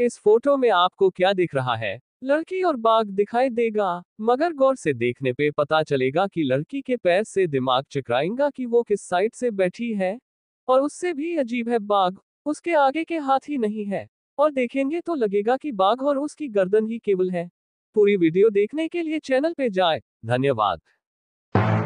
इस फोटो में आपको क्या दिख रहा है लड़की और बाघ दिखाई देगा मगर गौर से देखने पे पता चलेगा कि लड़की के पैर से दिमाग चकराएगा कि वो किस साइड से बैठी है और उससे भी अजीब है बाघ उसके आगे के हाथ ही नहीं है और देखेंगे तो लगेगा कि बाघ और उसकी गर्दन ही केवल है पूरी वीडियो देखने के लिए चैनल पे जाए धन्यवाद